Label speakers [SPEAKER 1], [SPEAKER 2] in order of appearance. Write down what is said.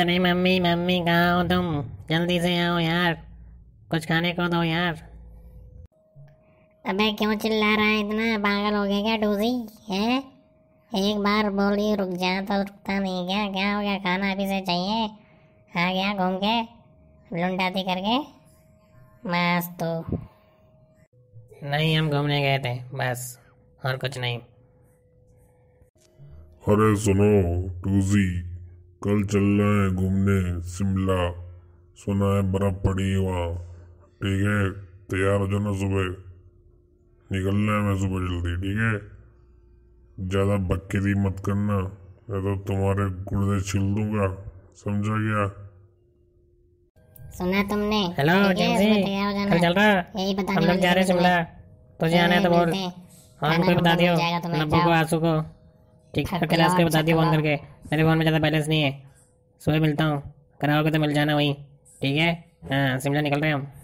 [SPEAKER 1] अरे mummy mummy कहाँ हो तुम जल्दी से आओ यार कुछ खाने को दो यार अबे क्यों चिल्ला रहा है इतना पागल हो गया क्या डोजी है एक बार बोली रुक जा तो रुकता नहीं क्या क्या हो गया खाना अभी से चाहिए आ गया घूम के लुंडाती करके बस तो
[SPEAKER 2] नहीं हम घूमने गए थे बस और कुछ नहीं
[SPEAKER 3] अरे सुनो टूजी कल चलना है घूमने शिमला सुना है बर्फ पड़ी है वहाँ ठीक है तैयार हो जाना सुबह निकलना है मैं सुबह जल्दी ठीक है ज़्यादा बक्केरी मत करना मैं तो तुम्हारे गुर्दे छिल दूंगा समझा गया
[SPEAKER 1] सुना तुमने हेलो कल चल रहा यही बता हम लोग जा रहे शिमला
[SPEAKER 3] तुझे आना है तो बोल हाँ को तो बता दियो
[SPEAKER 1] तो नब्बू को
[SPEAKER 4] आंसू को तो ठीक ठाक करा उसके बता दिया फ़ोन करके मेरे फ़ोन में ज़्यादा बैलेंस नहीं है सुबह मिलता हूँ कराओगे तो मिल जाना वहीं ठीक है हाँ शिमला निकल रहे हैं हम